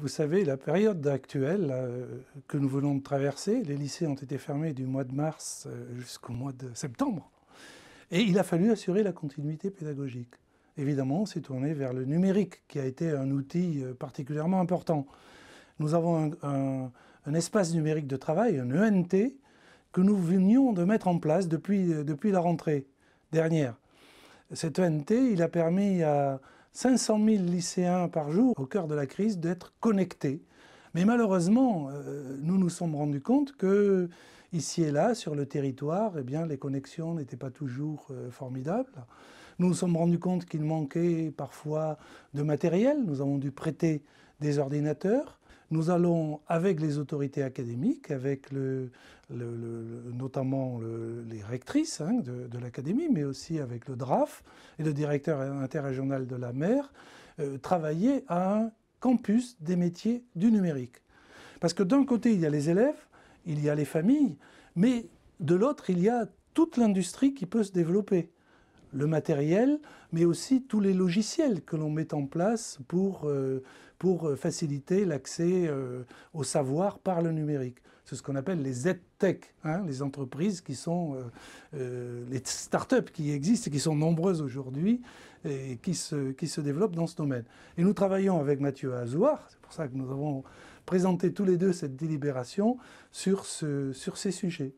Vous savez, la période actuelle euh, que nous venons de traverser, les lycées ont été fermés du mois de mars euh, jusqu'au mois de septembre. Et il a fallu assurer la continuité pédagogique. Évidemment, on s'est tourné vers le numérique, qui a été un outil euh, particulièrement important. Nous avons un, espace numérique de travail, un ENT, que nous venions de mettre en place depuis, depuis la rentrée dernière. Cet ENT, il a permis à, 500 000 lycéens par jour au cœur de la crise d'être connectés. Mais malheureusement, euh, nous nous sommes rendus compte que ici et là, sur le territoire, eh bien, les connexions n'étaient pas toujours euh, formidables. Nous nous sommes rendus compte qu'il manquait parfois de matériel. Nous avons dû prêter des ordinateurs. Nous allons, avec les autorités académiques, avec notamment les rectrices hein, de, l'académie, mais aussi avec le DRAF et le directeur interrégional de la mer, euh, travailler à un campus des métiers du numérique. Parce que d'un côté, il y a les élèves, il y a les familles, mais de l'autre, il y a toute l'industrie qui peut se développer le matériel, mais aussi tous les logiciels que l'on met en place pour, euh, pour faciliter l'accès euh, au savoir par le numérique. C'est ce qu'on appelle les Z-Tech, hein, les entreprises qui sont, euh, les start-up qui existent et qui sont nombreuses aujourd'hui et qui se, qui se développent dans ce domaine. Et nous travaillons avec Mathieu Azouar, c'est pour ça que nous avons présenté tous les deux cette délibération sur, ce, sur ces sujets.